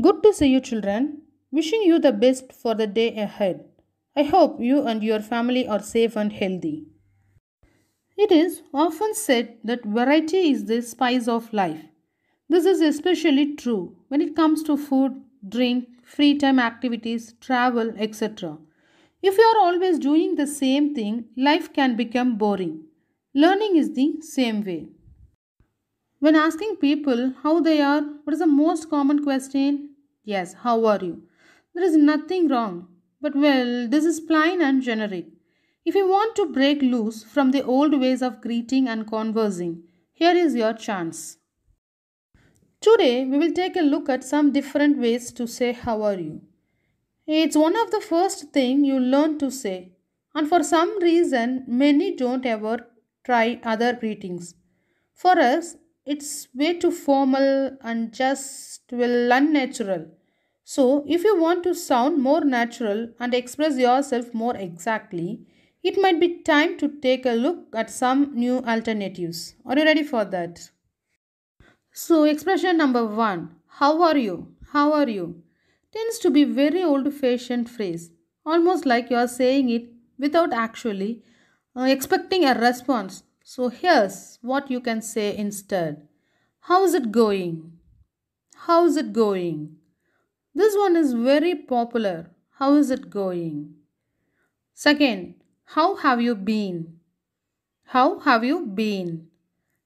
Good to see you, children. Wishing you the best for the day ahead. I hope you and your family are safe and healthy. It is often said that variety is the spice of life. This is especially true when it comes to food, drink, free time activities, travel, etc. If you are always doing the same thing, life can become boring. Learning is the same way. When asking people how they are, what is the most common question? Yes, how are you? There is nothing wrong. But well, this is plain and generic. If you want to break loose from the old ways of greeting and conversing, here is your chance. Today, we will take a look at some different ways to say how are you. It's one of the first thing you learn to say. And for some reason, many don't ever try other greetings. For us, it's way too formal and just well unnatural. So, if you want to sound more natural and express yourself more exactly, it might be time to take a look at some new alternatives. Are you ready for that? So, expression number one How are you? How are you? tends to be very old fashioned phrase, almost like you are saying it without actually uh, expecting a response. So, here's what you can say instead How's it going? How's it going? This one is very popular. How is it going? Second, how have you been? How have you been?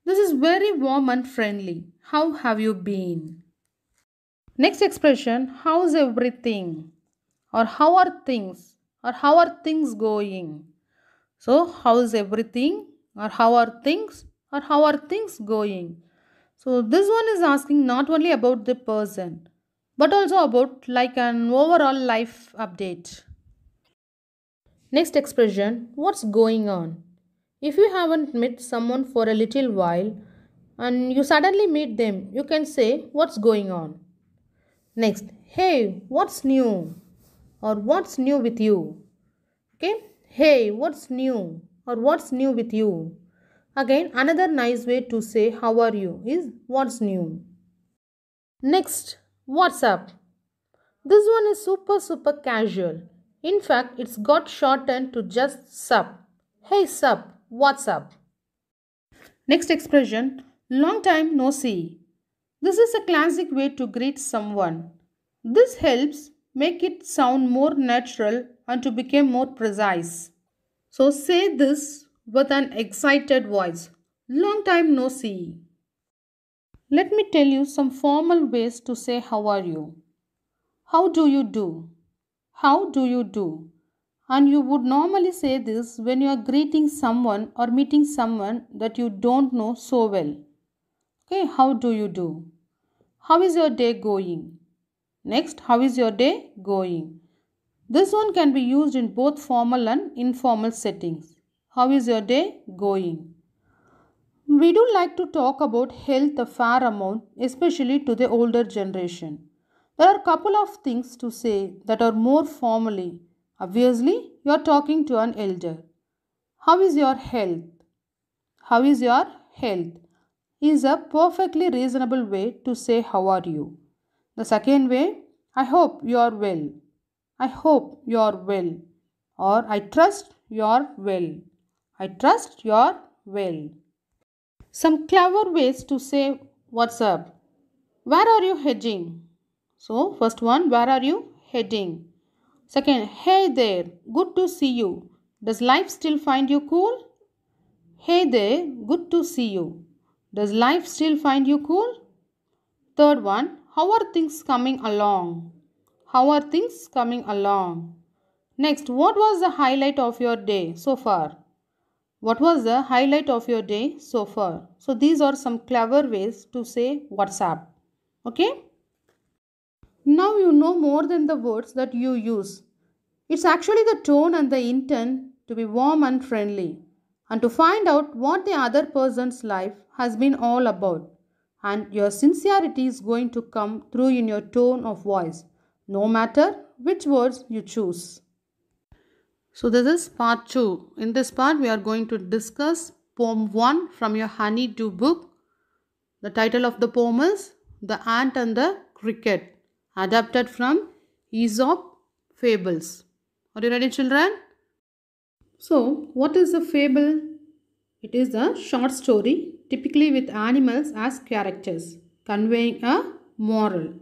This is very warm and friendly. How have you been? Next expression, how's everything? Or how are things? Or how are things going? So, how's everything? Or how are things? Or how are things going? So, this one is asking not only about the person but also about like an overall life update. Next expression what's going on? If you haven't met someone for a little while and you suddenly meet them, you can say what's going on. Next, hey, what's new? Or what's new with you? Okay, hey, what's new? Or what's new with you? Again, another nice way to say how are you is what's new. Next, What's up? This one is super super casual. In fact, it's got shortened to just sup. Hey sup, what's up? Next expression, long time no see. This is a classic way to greet someone. This helps make it sound more natural and to become more precise. So say this with an excited voice. Long time no see. Let me tell you some formal ways to say how are you. How do you do? How do you do? And you would normally say this when you are greeting someone or meeting someone that you don't know so well. Okay, how do you do? How is your day going? Next, how is your day going? This one can be used in both formal and informal settings. How is your day going? We do like to talk about health a fair amount, especially to the older generation. There are a couple of things to say that are more formally. Obviously, you are talking to an elder. How is your health? How is your health? Is a perfectly reasonable way to say how are you. The second way, I hope you are well. I hope you are well. Or I trust you are well. I trust you are well. Some clever ways to say what's up. Where are you heading? So, first one, where are you heading? Second, hey there, good to see you. Does life still find you cool? Hey there, good to see you. Does life still find you cool? Third one, how are things coming along? How are things coming along? Next, what was the highlight of your day so far? What was the highlight of your day so far? So these are some clever ways to say WhatsApp. Okay? Now you know more than the words that you use. It's actually the tone and the intent to be warm and friendly and to find out what the other person's life has been all about. And your sincerity is going to come through in your tone of voice, no matter which words you choose. So this is part 2. In this part we are going to discuss poem 1 from your honeydew book. The title of the poem is The Ant and the Cricket adapted from Aesop Fables. Are you ready children? So what is a fable? It is a short story typically with animals as characters conveying a moral.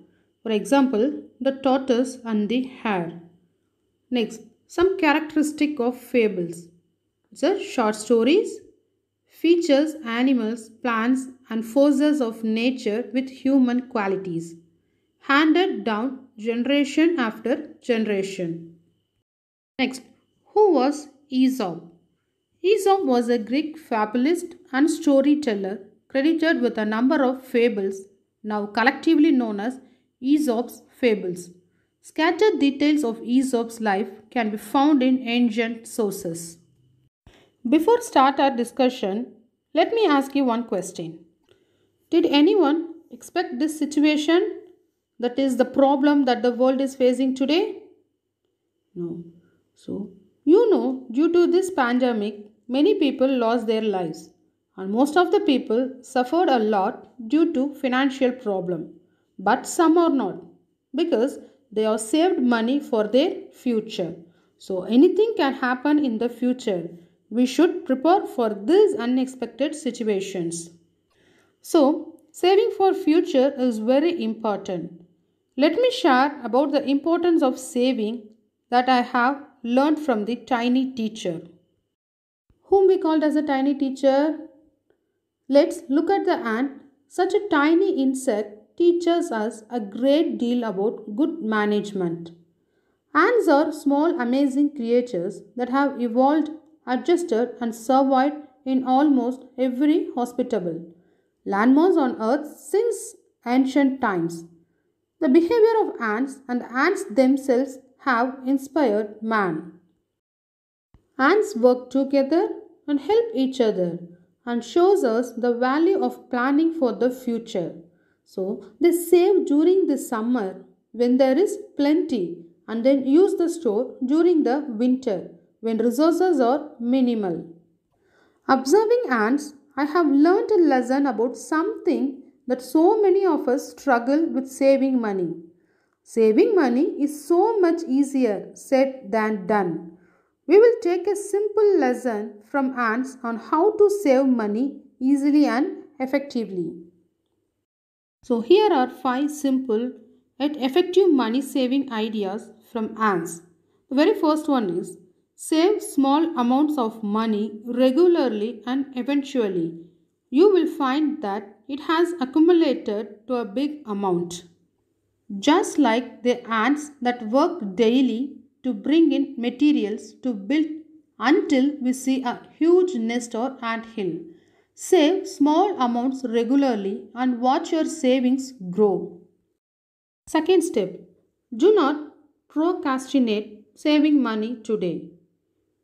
For example, the tortoise and the hare. Next, some characteristic of fables. The short stories features animals, plants and forces of nature with human qualities handed down generation after generation. Next, who was Aesop? Aesop was a Greek fabulist and storyteller credited with a number of fables now collectively known as Aesop's fables. Scattered details of Aesop's life can be found in ancient sources. Before start our discussion, let me ask you one question. Did anyone expect this situation? That is the problem that the world is facing today? No. So, you know, due to this pandemic, many people lost their lives and most of the people suffered a lot due to financial problem. But some are not because they have saved money for their future. So anything can happen in the future. We should prepare for these unexpected situations. So saving for future is very important. Let me share about the importance of saving that I have learned from the tiny teacher. Whom we called as a tiny teacher? Let's look at the ant, such a tiny insect teaches us a great deal about good management. Ants are small, amazing creatures that have evolved, adjusted, and survived in almost every hospitable landmass on earth since ancient times. The behavior of ants and ants themselves have inspired man. Ants work together and help each other and shows us the value of planning for the future. So they save during the summer when there is plenty and then use the store during the winter when resources are minimal. Observing ants, I have learnt a lesson about something that so many of us struggle with saving money. Saving money is so much easier said than done. We will take a simple lesson from ants on how to save money easily and effectively. So here are 5 simple yet effective money saving ideas from ants. The very first one is save small amounts of money regularly and eventually you will find that it has accumulated to a big amount. Just like the ants that work daily to bring in materials to build until we see a huge nest or ant hill. Save small amounts regularly and watch your savings grow. Second step Do not procrastinate saving money today.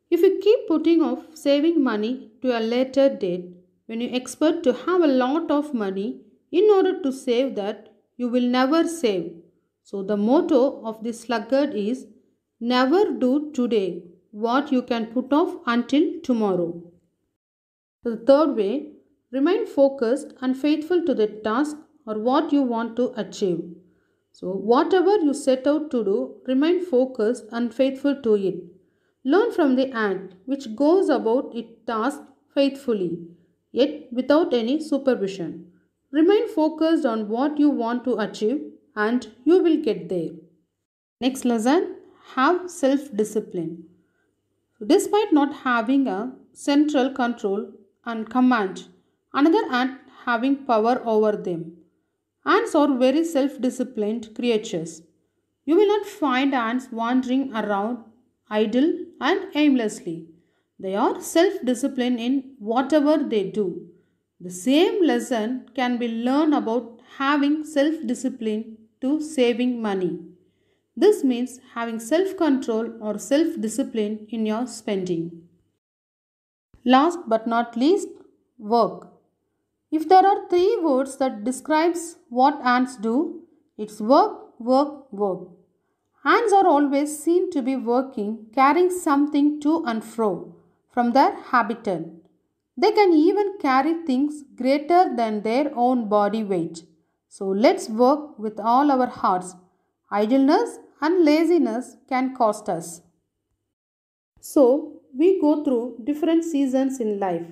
If you keep putting off saving money to a later date, when you expect to have a lot of money in order to save that, you will never save. So, the motto of this sluggard is never do today what you can put off until tomorrow. The third way, remain focused and faithful to the task or what you want to achieve. So, whatever you set out to do, remain focused and faithful to it. Learn from the ant which goes about its task faithfully, yet without any supervision. Remain focused on what you want to achieve and you will get there. Next lesson Have self discipline. Despite not having a central control and command another ant having power over them ants are very self-disciplined creatures you will not find ants wandering around idle and aimlessly they are self-disciplined in whatever they do the same lesson can be learned about having self-discipline to saving money this means having self-control or self-discipline in your spending Last but not least, work. If there are three words that describes what ants do, it's work, work, work. Ants are always seen to be working, carrying something to and fro from their habitat. They can even carry things greater than their own body weight. So let's work with all our hearts. Idleness and laziness can cost us. So we go through different seasons in life.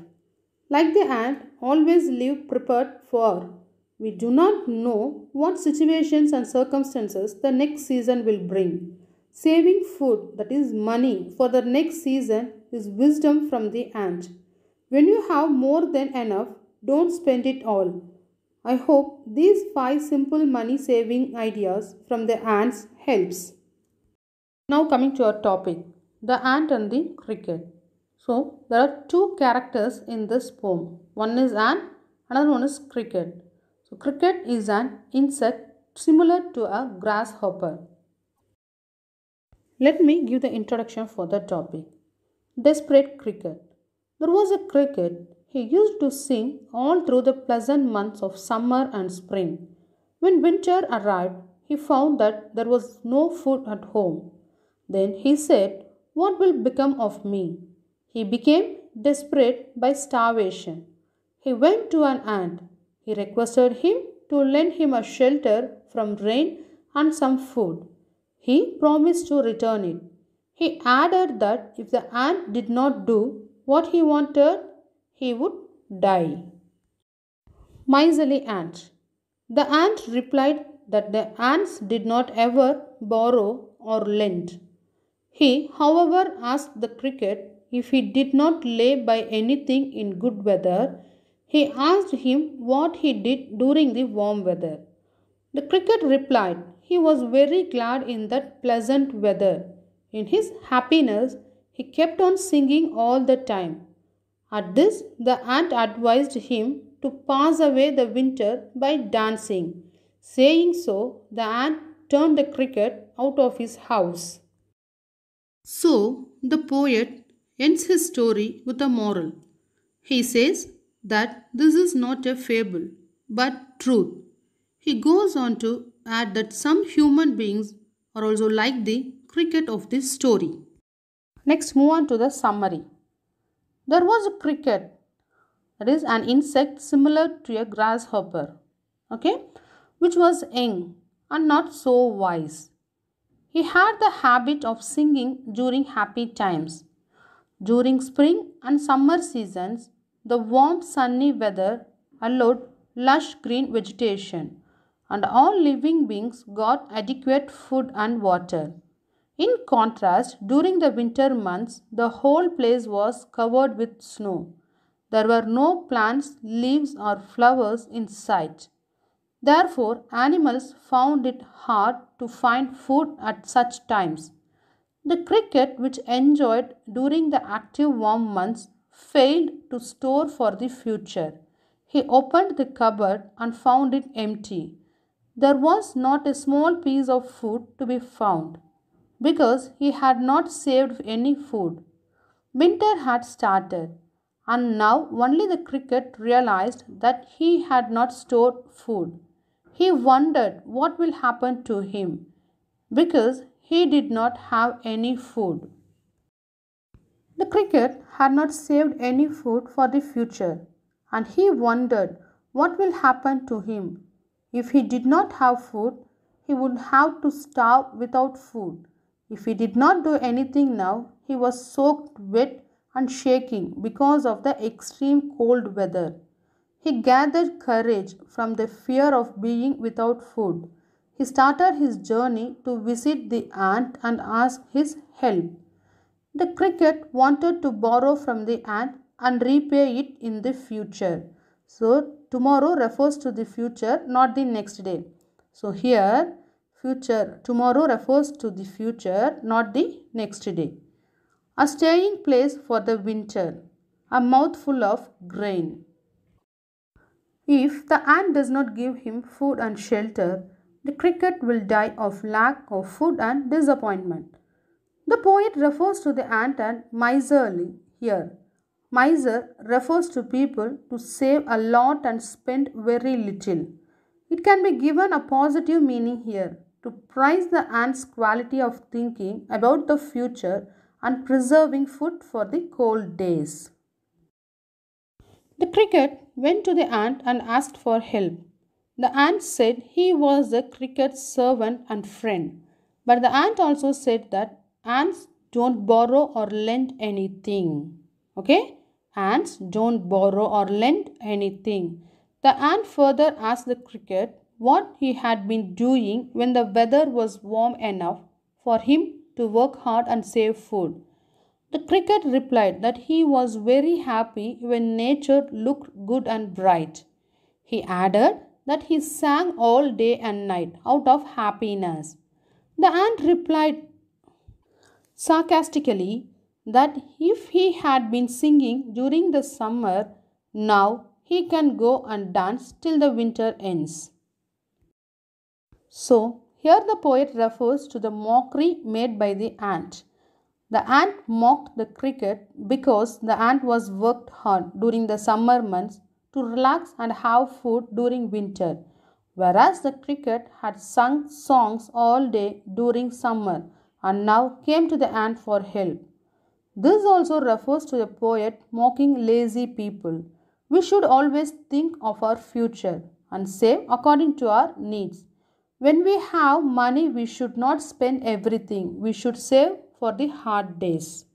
Like the ant, always live prepared for. We do not know what situations and circumstances the next season will bring. Saving food, that is money, for the next season is wisdom from the ant. When you have more than enough, don't spend it all. I hope these five simple money saving ideas from the ants helps. Now coming to our topic. The Ant and the Cricket. So, there are two characters in this poem. One is ant, another one is cricket. So, cricket is an insect similar to a grasshopper. Let me give the introduction for the topic. Desperate cricket. There was a cricket. He used to sing all through the pleasant months of summer and spring. When winter arrived, he found that there was no food at home. Then he said, what will become of me? He became desperate by starvation. He went to an ant. He requested him to lend him a shelter from rain and some food. He promised to return it. He added that if the ant did not do what he wanted, he would die. Miserly ant. The ant replied that the ants did not ever borrow or lend. He, however, asked the cricket if he did not lay by anything in good weather. He asked him what he did during the warm weather. The cricket replied, He was very glad in that pleasant weather. In his happiness, he kept on singing all the time. At this, the ant advised him to pass away the winter by dancing. Saying so, the ant turned the cricket out of his house. So the poet ends his story with a moral. He says that this is not a fable but truth. He goes on to add that some human beings are also like the cricket of this story. Next, move on to the summary. There was a cricket, that is an insect similar to a grasshopper, okay, which was young and not so wise. He had the habit of singing during happy times. During spring and summer seasons, the warm sunny weather allowed lush green vegetation and all living beings got adequate food and water. In contrast, during the winter months, the whole place was covered with snow. There were no plants, leaves, or flowers in sight. Therefore, animals found it hard to find food at such times. The cricket, which enjoyed during the active warm months, failed to store for the future. He opened the cupboard and found it empty. There was not a small piece of food to be found because he had not saved any food. Winter had started, and now only the cricket realized that he had not stored food. He wondered what will happen to him because he did not have any food. The cricket had not saved any food for the future, and he wondered what will happen to him. If he did not have food, he would have to starve without food. If he did not do anything now, he was soaked wet and shaking because of the extreme cold weather. He gathered courage from the fear of being without food. He started his journey to visit the ant and ask his help. The cricket wanted to borrow from the ant and repay it in the future. So, tomorrow refers to the future, not the next day. So, here, future, tomorrow refers to the future, not the next day. A staying place for the winter. A mouthful of grain. If the ant does not give him food and shelter, the cricket will die of lack of food and disappointment. The poet refers to the ant and miserly here. Miser refers to people who save a lot and spend very little. It can be given a positive meaning here to prize the ant's quality of thinking about the future and preserving food for the cold days. The cricket went to the ant and asked for help. The ant said he was the cricket's servant and friend. But the ant also said that ants don't borrow or lend anything. Okay? Ants don't borrow or lend anything. The ant further asked the cricket what he had been doing when the weather was warm enough for him to work hard and save food. The cricket replied that he was very happy when nature looked good and bright. He added that he sang all day and night out of happiness. The ant replied sarcastically that if he had been singing during the summer, now he can go and dance till the winter ends. So, here the poet refers to the mockery made by the ant. The ant mocked the cricket because the ant was worked hard during the summer months to relax and have food during winter, whereas the cricket had sung songs all day during summer and now came to the ant for help. This also refers to the poet mocking lazy people. We should always think of our future and save according to our needs. When we have money, we should not spend everything. We should save for the hard days.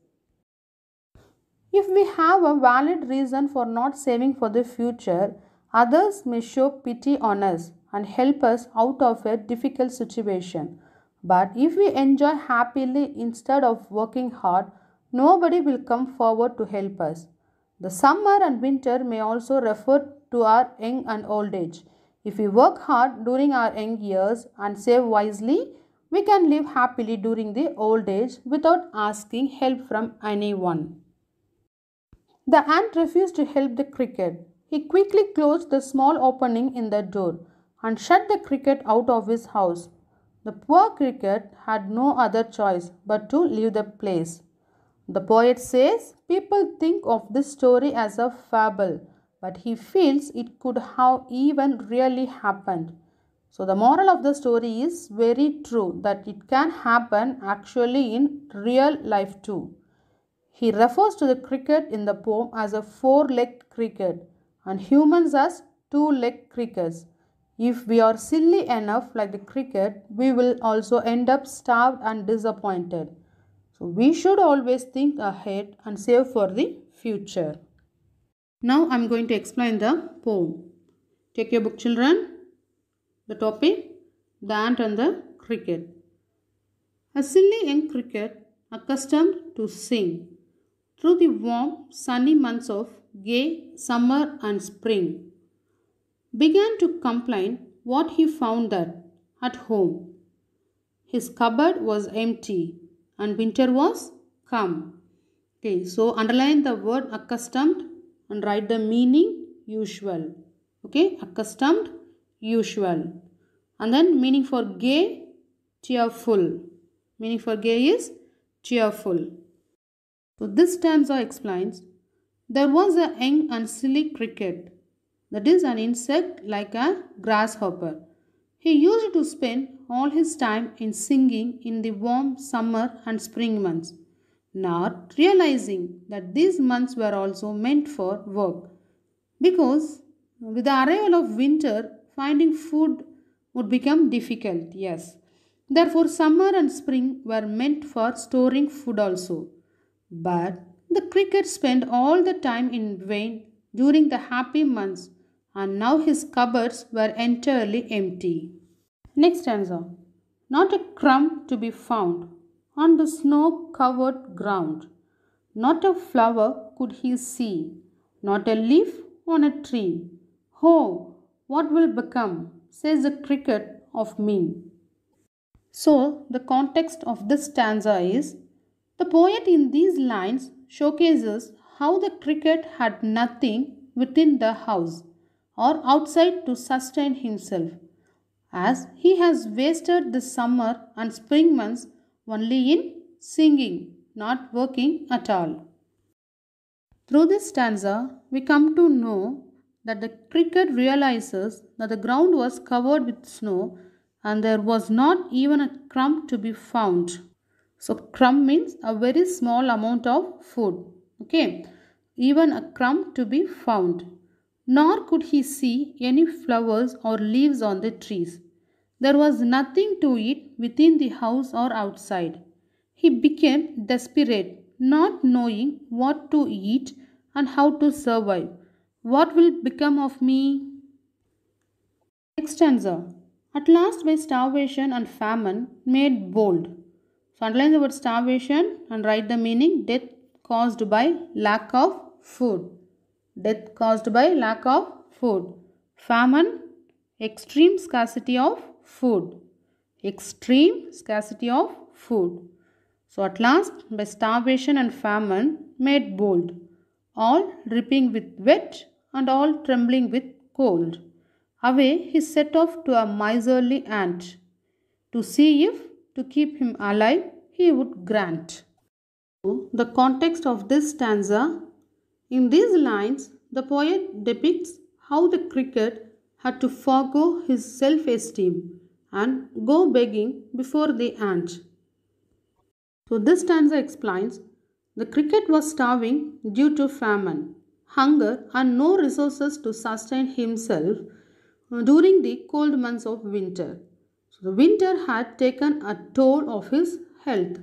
If we have a valid reason for not saving for the future, others may show pity on us and help us out of a difficult situation. But if we enjoy happily instead of working hard, nobody will come forward to help us. The summer and winter may also refer to our young and old age. If we work hard during our young years and save wisely, we can live happily during the old age without asking help from anyone. The ant refused to help the cricket. He quickly closed the small opening in the door and shut the cricket out of his house. The poor cricket had no other choice but to leave the place. The poet says people think of this story as a fable, but he feels it could have even really happened. So, the moral of the story is very true that it can happen actually in real life too. He refers to the cricket in the poem as a four legged cricket and humans as two legged crickets. If we are silly enough like the cricket, we will also end up starved and disappointed. So, we should always think ahead and save for the future. Now, I am going to explain the poem. Take your book, children. The topic The ant and the cricket. A silly young cricket accustomed to sing through the warm, sunny months of gay summer and spring began to complain what he found that at home. His cupboard was empty and winter was come. Okay, so underline the word accustomed and write the meaning usual. Okay, accustomed usual. And then meaning for gay, cheerful. Meaning for gay is cheerful. So this stanza explains there was a young and silly cricket, that is, an insect like a grasshopper. He used to spend all his time in singing in the warm summer and spring months, not realizing that these months were also meant for work. Because with the arrival of winter, finding food would become difficult, yes. Therefore, summer and spring were meant for storing food also. But the cricket spent all the time in vain during the happy months, and now his cupboards were entirely empty. Next stanza Not a crumb to be found on the snow covered ground. Not a flower could he see, not a leaf on a tree. oh, what will become, says the cricket, of me? So, the context of this stanza is the poet in these lines showcases how the cricket had nothing within the house or outside to sustain himself, as he has wasted the summer and spring months only in singing, not working at all. Through this stanza, we come to know that the cricket realizes that the ground was covered with snow and there was not even a crumb to be found. So, crumb means a very small amount of food. Okay, even a crumb to be found. Nor could he see any flowers or leaves on the trees. There was nothing to eat within the house or outside. He became desperate, not knowing what to eat and how to survive. What will become of me? Next answer. At last, by starvation and famine, made bold. So, underline the word starvation and write the meaning death caused by lack of food. Death caused by lack of food. Famine, extreme scarcity of food. Extreme scarcity of food. So, at last, by starvation and famine, made bold. All dripping with wet and all trembling with cold. Away he set off to a miserly ant to see if, to keep him alive, he would grant. The context of this stanza in these lines, the poet depicts how the cricket had to forego his self esteem and go begging before the ant. So, this stanza explains the cricket was starving due to famine hunger and no resources to sustain himself uh, during the cold months of winter. So the winter had taken a toll of his health.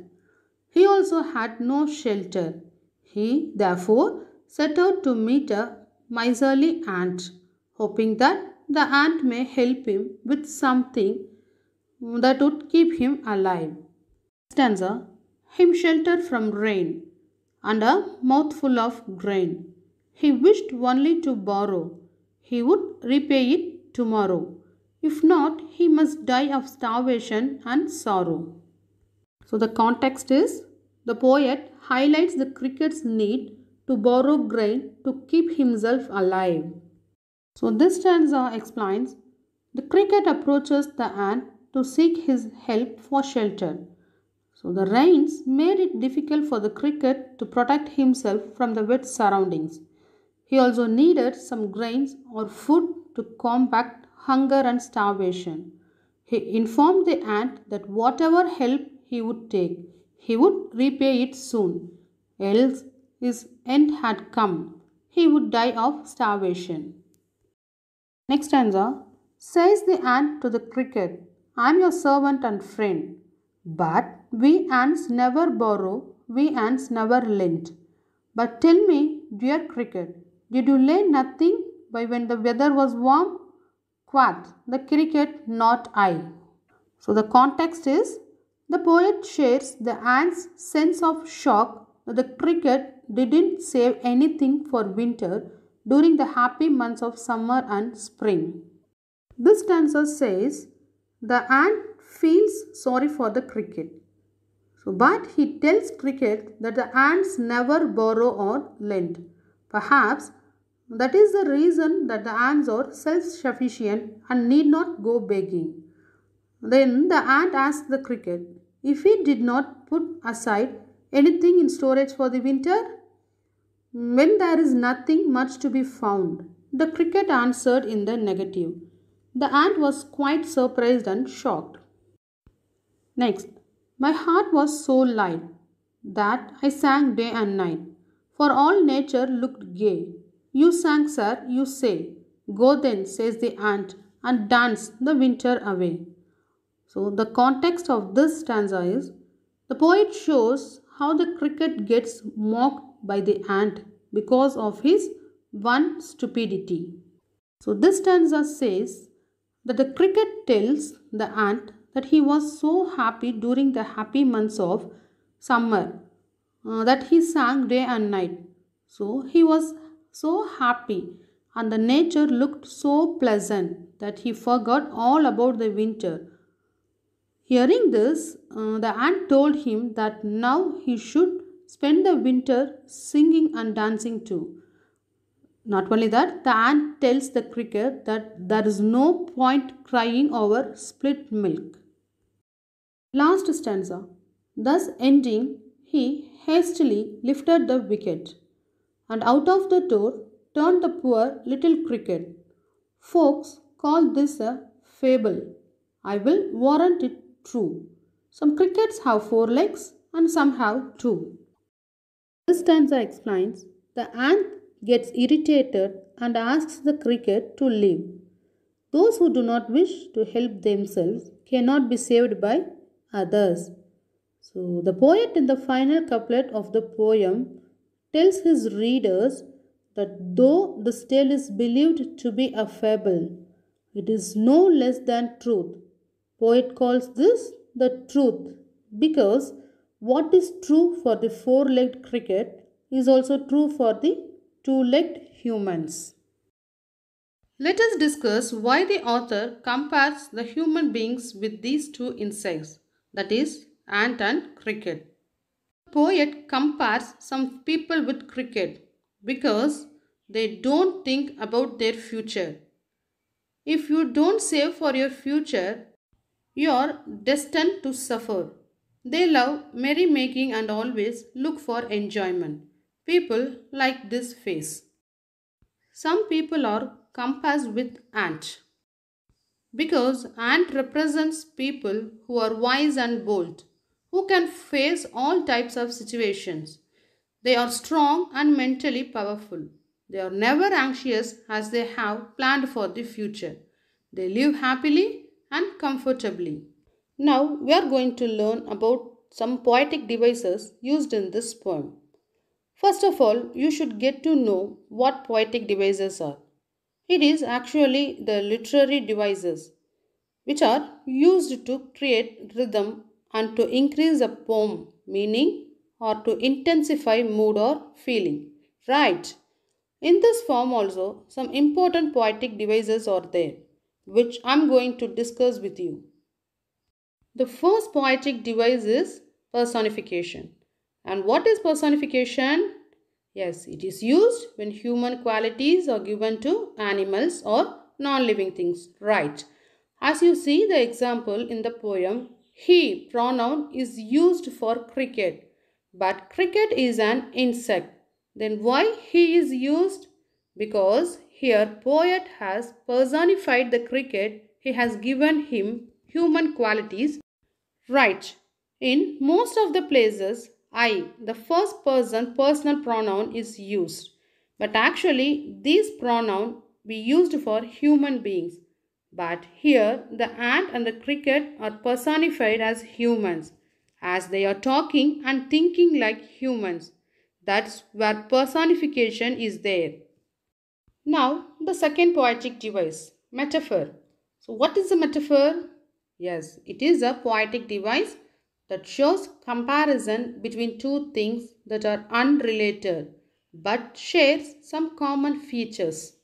He also had no shelter. He therefore set out to meet a miserly ant, hoping that the ant may help him with something mm, that would keep him alive. Stanza Him shelter from rain and a mouthful of grain. He wished only to borrow. He would repay it tomorrow. If not, he must die of starvation and sorrow. So, the context is the poet highlights the cricket's need to borrow grain to keep himself alive. So, this stanza explains the cricket approaches the ant to seek his help for shelter. So, the rains made it difficult for the cricket to protect himself from the wet surroundings. He also needed some grains or food to combat hunger and starvation. He informed the ant that whatever help he would take, he would repay it soon, else his end had come. He would die of starvation. Next stanza Says the ant to the cricket, I am your servant and friend. But we ants never borrow, we ants never lend. But tell me, dear cricket, did you lay nothing by when the weather was warm? Quacked the cricket, not I. So the context is the poet shares the ant's sense of shock that the cricket didn't save anything for winter during the happy months of summer and spring. This stanza says the ant feels sorry for the cricket. So, but he tells cricket that the ants never borrow or lend. Perhaps that is the reason that the ants are self-sufficient and need not go begging. Then the ant asked the cricket, if he did not put aside anything in storage for the winter? When there is nothing much to be found. The cricket answered in the negative. The ant was quite surprised and shocked. Next, my heart was so light that I sang day and night, for all nature looked gay you sang, sir, you say. Go then, says the ant, and dance the winter away. So, the context of this stanza is the poet shows how the cricket gets mocked by the ant because of his one stupidity. So, this stanza says that the cricket tells the ant that he was so happy during the happy months of summer uh, that he sang day and night. So, he was so happy and the nature looked so pleasant that he forgot all about the winter. Hearing this, uh, the ant told him that now he should spend the winter singing and dancing too. Not only that, the ant tells the cricket that there is no point crying over split milk. Last stanza. Thus ending, he hastily lifted the wicket and out of the door turned the poor little cricket. Folks call this a fable. I will warrant it true. Some crickets have four legs and some have two. This stanza explains the ant gets irritated and asks the cricket to leave. Those who do not wish to help themselves cannot be saved by others. So, the poet in the final couplet of the poem tells his readers that though this tale is believed to be a fable, it is no less than truth. Poet calls this the truth because what is true for the four legged cricket is also true for the two legged humans. Let us discuss why the author compares the human beings with these two insects, that is, ant and cricket poet compares some people with cricket because they don't think about their future. If you don't save for your future, you're destined to suffer. They love merrymaking and always look for enjoyment. People like this face. Some people are compassed with ant because ant represents people who are wise and bold who can face all types of situations. They are strong and mentally powerful. They are never anxious as they have planned for the future. They live happily and comfortably. Now we are going to learn about some poetic devices used in this poem. First of all, you should get to know what poetic devices are. It is actually the literary devices which are used to create rhythm and to increase the poem meaning or to intensify mood or feeling. Right. In this form also, some important poetic devices are there, which I am going to discuss with you. The first poetic device is personification. And what is personification? Yes, it is used when human qualities are given to animals or non-living things. Right. As you see the example in the poem, he pronoun is used for cricket. But cricket is an insect. Then why he is used? Because here poet has personified the cricket. He has given him human qualities. Right. In most of the places, I, the first person personal pronoun is used. But actually, this pronoun be used for human beings. But here the ant and the cricket are personified as humans, as they are talking and thinking like humans. That's where personification is there. Now, the second poetic device, metaphor. So, what is a metaphor? Yes, it is a poetic device that shows comparison between two things that are unrelated but shares some common features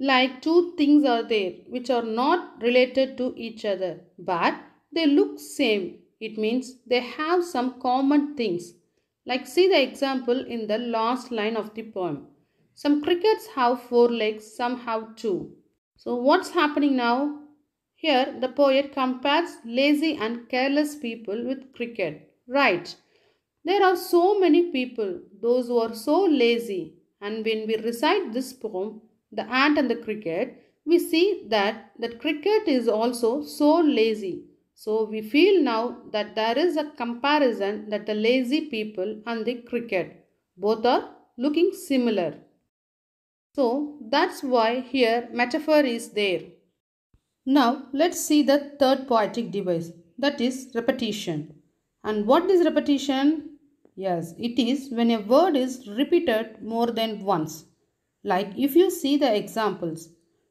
like two things are there which are not related to each other but they look same it means they have some common things like see the example in the last line of the poem some crickets have four legs some have two so what's happening now here the poet compares lazy and careless people with cricket right there are so many people those who are so lazy and when we recite this poem the ant and the cricket, we see that that cricket is also so lazy. So we feel now that there is a comparison that the lazy people and the cricket both are looking similar. So that's why here metaphor is there. Now let's see the third poetic device that is repetition. And what is repetition? Yes, it is when a word is repeated more than once. Like if you see the examples,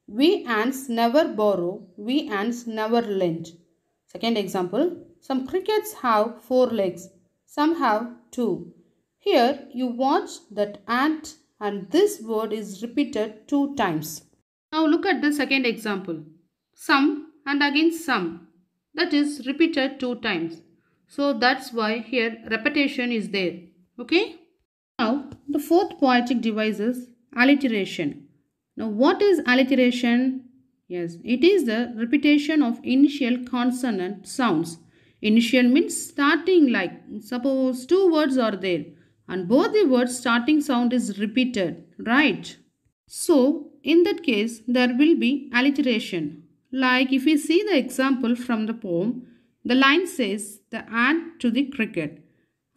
we ants never borrow, we ants never lend. Second example, some crickets have four legs, some have two. Here you watch that ant and this word is repeated two times. Now look at the second example. Some and again some. That is repeated two times. So that's why here repetition is there. Okay. Now the fourth poetic device is alliteration. Now, what is alliteration? Yes, it is the repetition of initial consonant sounds. Initial means starting like, suppose two words are there and both the words starting sound is repeated, right? So, in that case, there will be alliteration. Like if we see the example from the poem, the line says, the ant to the cricket.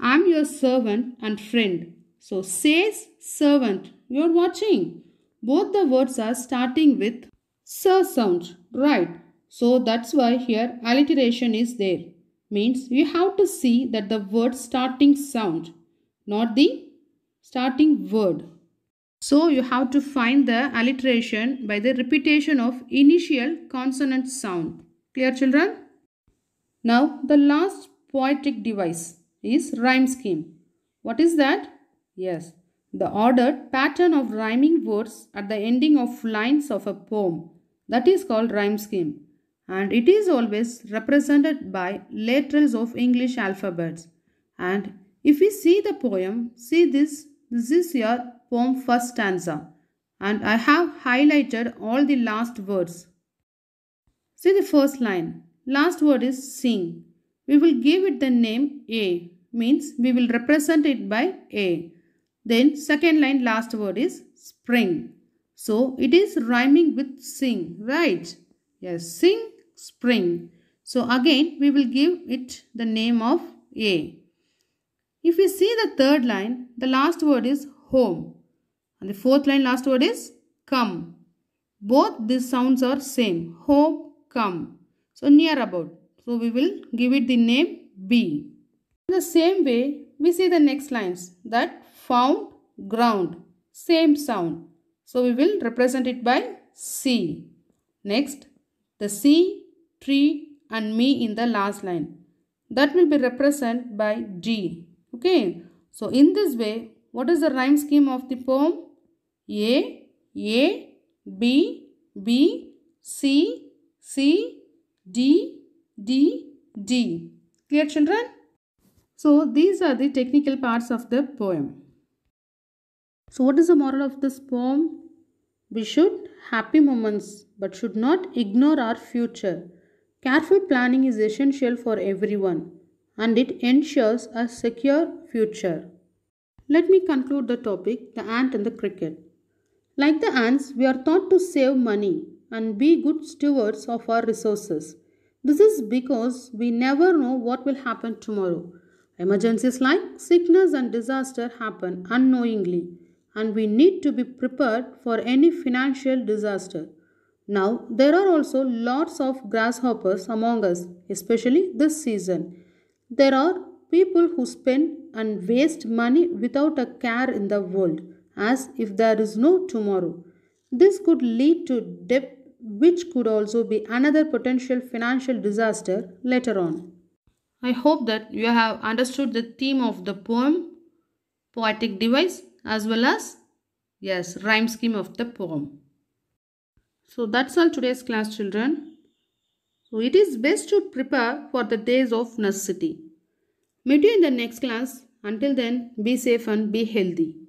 I am your servant and friend. So, says servant you're watching. Both the words are starting with /s/ sound, right? So that's why here alliteration is there. Means you have to see that the word starting sound, not the starting word. So you have to find the alliteration by the repetition of initial consonant sound. Clear children? Now the last poetic device is rhyme scheme. What is that? Yes, the ordered pattern of rhyming words at the ending of lines of a poem that is called rhyme scheme and it is always represented by letters of English alphabets. And if we see the poem, see this, this is your poem first stanza and I have highlighted all the last words. See the first line. Last word is sing. We will give it the name A means we will represent it by A. Then second line last word is spring. So it is rhyming with sing, right? Yes, sing, spring. So again we will give it the name of A. If we see the third line, the last word is home. And the fourth line last word is come. Both these sounds are same. Home, come. So near about. So we will give it the name B. In the same way, we see the next lines that found, ground. Same sound. So we will represent it by C. Next, the C, tree and me in the last line. That will be represented by G. Okay. So in this way, what is the rhyme scheme of the poem? A, A, B, B, C, C, D, D, D. Clear children? So these are the technical parts of the poem. So what is the moral of this poem? We should happy moments but should not ignore our future. Careful planning is essential for everyone and it ensures a secure future. Let me conclude the topic the ant and the cricket. Like the ants, we are taught to save money and be good stewards of our resources. This is because we never know what will happen tomorrow. Emergencies like sickness and disaster happen unknowingly and we need to be prepared for any financial disaster. Now, there are also lots of grasshoppers among us, especially this season. There are people who spend and waste money without a care in the world, as if there is no tomorrow. This could lead to debt, which could also be another potential financial disaster later on. I hope that you have understood the theme of the poem Poetic Device as well as yes rhyme scheme of the poem. So that's all today's class children. So it is best to prepare for the days of necessity. Meet you in the next class. Until then be safe and be healthy.